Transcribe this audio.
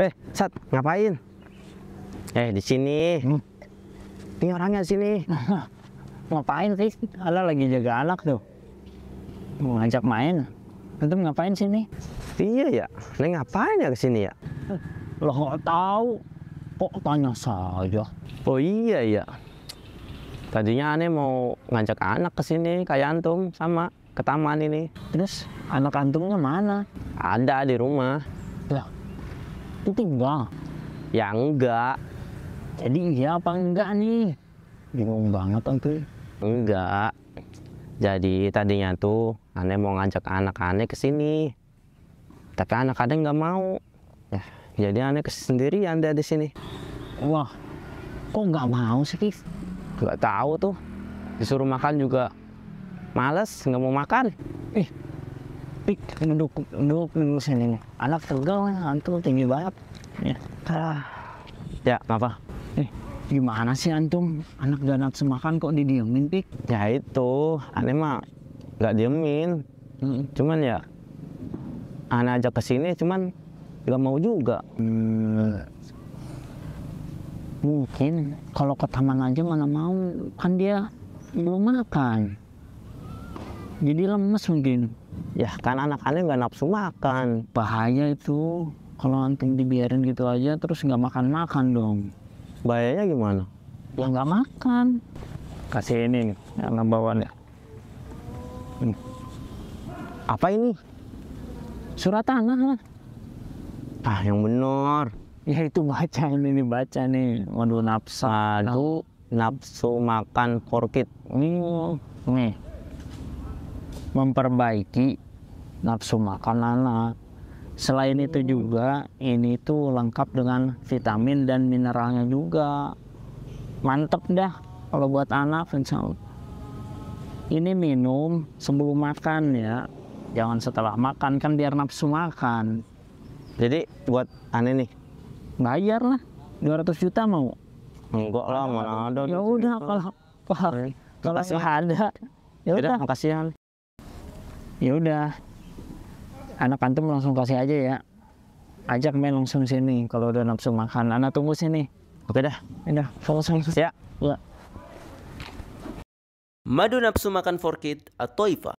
Eh, Sat, ngapain? Eh, di sini. Hmm. Ini orangnya sini. ngapain sih? Ala lagi jaga anak tuh. Mau ngajak main. Antum ngapain sini? Iya ya, Neng ngapain ya kesini ya? Loh eh, nggak tahu. Kok tanya saja? Oh iya ya. Tadinya aneh mau ngajak anak ke sini kayak antum sama ke taman ini. Terus anak antumnya mana? Ada di rumah. Lah, itu Yang ya enggak jadi iya apa enggak nih bingung banget nanti enggak jadi tadinya tuh aneh mau ngajak anak aneh ke sini tapi anak aneh nggak mau ya, jadi aneh kesendirian anda di sini wah kok nggak mau sih Kif? nggak tahu tuh disuruh makan juga males nggak mau makan ih eh Pik, apik mendukung mendukung ini anak tegal antum tinggi banget ya kalah ya apa eh gimana sih antum anak dan semakan makan kok didiemin pik ya itu aneh mah nggak diemin hmm. cuman ya anak ajak ke sini cuman nggak mau juga hmm. mungkin kalau ke taman aja mana mau kan dia belum makan jadi lemes mungkin ya kan anak-anak nggak nafsu makan bahaya itu kalau antum dibiarin gitu aja terus nggak makan makan dong bahayanya gimana ya nggak makan kasih ini nih yang ya. Ini apa ini surat tanah lah ah yang benar ya itu baca ini nih baca nih waduh nafsu nafsu makan korkit iya, nih nih memperbaiki nafsu makan anak. Selain itu hmm. juga ini tuh lengkap dengan vitamin dan mineralnya juga. Mantep dah kalau buat anak insya Allah. Ini minum sebelum makan ya. Jangan setelah makan kan biar nafsu makan. Jadi buat aneh nih. Bayar lah 200 juta mau. Enggak lah, mana ada. Ya udah kalau kalau kalau ada ya udah makasih ya udah anak antum langsung kasih aja ya ajak main langsung sini kalau udah nafsu makan anak tunggu sini oke dah udah fokus langsung ya, Madu Nafsu Makan for Kid atau IFA